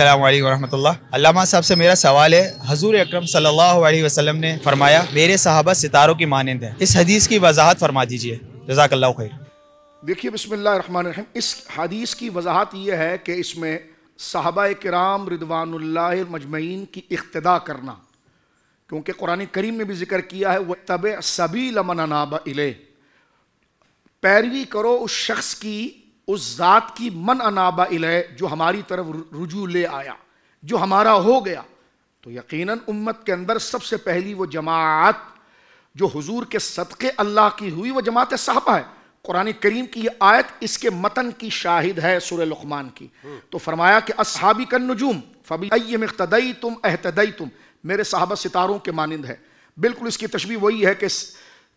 अल्लामा साहब से मेरा सवाल है हजूर अक्रम सल्लल्लाहु अलैहि वसल्लम ने फरमाया मेरे साहबा सितारों की मानंद है इस हदीस की वजाहत फरमा दीजिए जजाकल्ला खैर देखिए बसमिल्ल इस हदीस की वजाहत यह है कि इसमें साहबा कराम रिदवान मजमैन की इख्तदा करना क्योंकि कुरान करीम ने भी जिक्र किया है वह तब सभी लमन नाब इले पैरवी करो उस शख्स की उस ज़ात की मन अनाबा इले जो हमारी तरफ रुजू ले आया जो हमारा हो गया तो यकीनन उम्मत के अंदर सबसे पहली वो जमात जो हुजूर के सदक़े अल्लाह की हुई वो जमात साहबा है कुरान करीम की ये आयत इसके मतन की शाहिद है सुर लुकमान की तो फरमाया कि असहाबी कन नजूम फबी इख्तदई तुम एहतदई तुम मेरे साहबा सितारों के मानंद है बिल्कुल इसकी तशबी वही है कि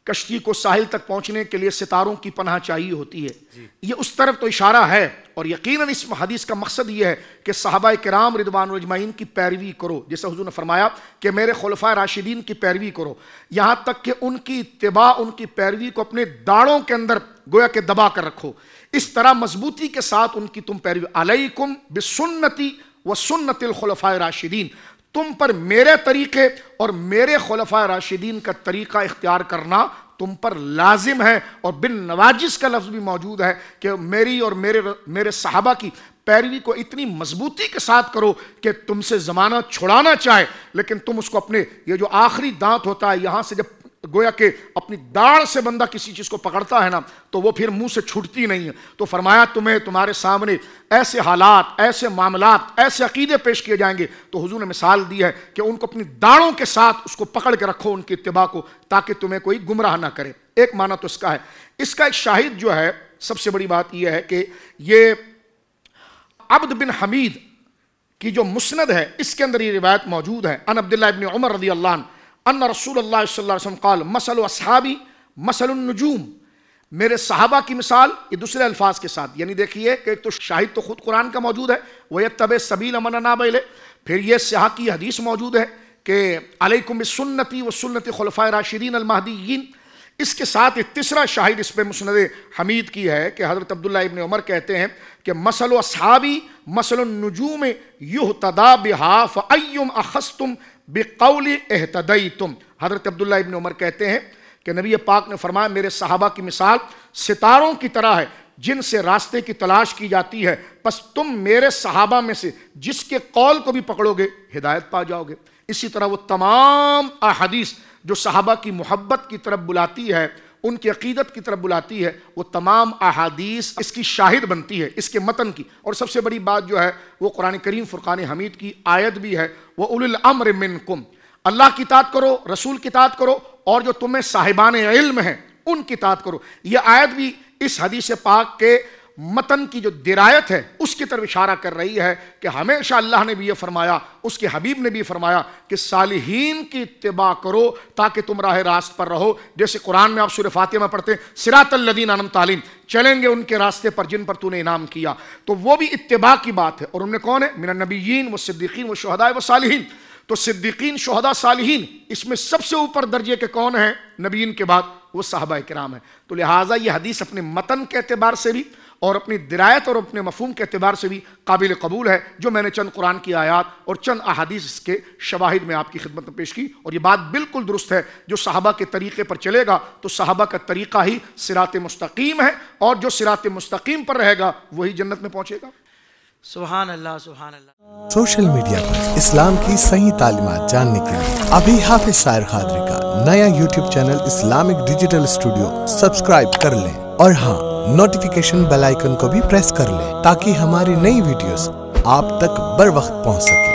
कश्ती को साहिल तक पहुंचने के लिए सितारों की पनाह चाहिए होती है ये उस तरफ तो इशारा है और यकीनन इस हदीस का मकसद ये है कि साहबा कराम रिदवान की पैरवी करो जैसे हजू ने फरमाया कि मेरे खलफा राशिदीन की पैरवी करो यहाँ तक कि उनकी इतबा उनकी पैरवी को अपने दाड़ों के अंदर गोया के दबा कर रखो इस तरह मजबूती के साथ उनकी तुम पैरवी कुम बेसुन्नति व सुन्नतिल खलफा राशिदीन तुम पर मेरे तरीके और मेरे खलफा राशिदीन का तरीका इख्तियार करना तुम पर लाजिम है और बिन नवाजिस का लफ्ज़ भी मौजूद है कि मेरी और मेरे मेरे साहबा की पैरवी को इतनी मजबूती के साथ करो कि तुमसे ज़माना छुड़ाना चाहे लेकिन तुम उसको अपने ये जो आखिरी दांत होता है यहाँ से जब तो गोया के अपनी दाढ़ से बंदा किसी चीज़ को पकड़ता है ना तो वो फिर मुंह से छूटती नहीं है तो फरमाया तुम्हें तुम्हारे सामने ऐसे हालात ऐसे मामला ऐसे अकीदे पेश किए जाएंगे तो हुजूर ने मिसाल दी है कि उनको अपनी दाढ़ों के साथ उसको पकड़ के रखो उनकी इतबा को ताकि तुम्हें कोई गुमराह ना करे एक माना तो इसका है इसका एक शाहिद जो है सबसे बड़ी बात यह है कि ये अब्द बिन हमीद की जो मुस्ंद है इसके अंदर ये रिवायत मौजूद है अन अब्दुल्ला इबन उमर रदी अल्लाह अन रसूल वसम कल मसल असहाबी नजूम मेरे साहबा की मिसाल ये दूसरे अल्फाज के साथ यानी देखिए कि एक तो शाहिद तो खुद कुरान का मौजूद है वह तब सबील अमन नाबले फिर ये सिहा की हदीस मौजूद है कि अलकुम सुन्नति व सुन्नति खलफा राशिदीन अलमहदीन इसके साथ एक तीसरा शाहिद इस पर मुसनद हमीद की है कि हज़रत अब्दुल्ला इबन उमर कहते हैं कि मसल सहाबी मसल नजूम युह तदा बिहाफ अयुम अखस्तुम बेकौल एहतदई तुम हज़रत अब्दुल्ला इबन उमर कहते हैं कि नबी पाक ने फरमाया मेरे सहाबा की मिसाल सितारों की तरह है जिनसे रास्ते की तलाश की जाती है बस तुम मेरे सहाबा में से जिसके कौल को भी पकड़ोगे हिदायत पा जाओगे इसी तरह वो तमाम अहदीस जो साहबा की मोहब्बत की तरफ बुलाती है उनकी अकीदत की तरफ बुलाती है वो तमाम अहादीस इसकी शाहिद बनती है इसके मतन की और सबसे बड़ी बात जो है वो कुरान करीम फ़ुरक़ान हमीद की आयत भी है वह उलमर मिन कुम अल्लाह की तात करो रसूल की तात करो और जो तुम्हें साहिबान इल्म हैं उनकी तात करो ये आयत भी इस हदीस पाक के मतन की जो दिरायत है उसकी तरफ इशारा कर रही है कि हमेशा अल्लाह ने भी ये फरमाया उसके हबीब ने भी फरमाया कि सालिहीन की इतबा करो ताकि तुम राह रास्त पर रहो जैसे कुरान में आप सूर्य फातिमा पढ़ते हैं सिरातल्लदीन आनम तालीम चलेंगे उनके रास्ते पर जिन पर तूने इनाम किया तो वो भी इतबा की बात है और उनमें कौन है मेरा नबीन व सिद्दीकी व शहदाय व सालहीन तो सिद्दीकीन शहदा सालहीन इसमें सबसे ऊपर दर्जे के कौन हैं नबीन के बाद वो साहबा कराम है तो लिहाजा ये हदीस अपने मतन के अतबार से भी और अपनी दरायत और अपने मफहम के अतबार से भी काबिल कबूल है जो मैंने चंद कुरान की आयात और चंद अहादीस के शवाहिद में आपकी खिदमत में पेश की और ये बात बिल्कुल दुरुस्त है जो साहबा के तरीके पर चलेगा तो साहबा का तरीका ही सिरात मस्तकीम है और जो सिरात मुस्तकीम पर रहेगा वही जन्नत में पहुँचेगा सुबहान अल्लाह सुबहान अल्लाह सोशल मीडिया पर इस्लाम की सही तालीमत जानने के लिए अभी हाफिज शायर खादरी का नया YouTube channel Islamic digital studio subscribe कर लें और हाँ नोटिफिकेशन बेल आइकन को भी प्रेस कर लें ताकि हमारी नई वीडियोस आप तक बर वक्त पहुँच सके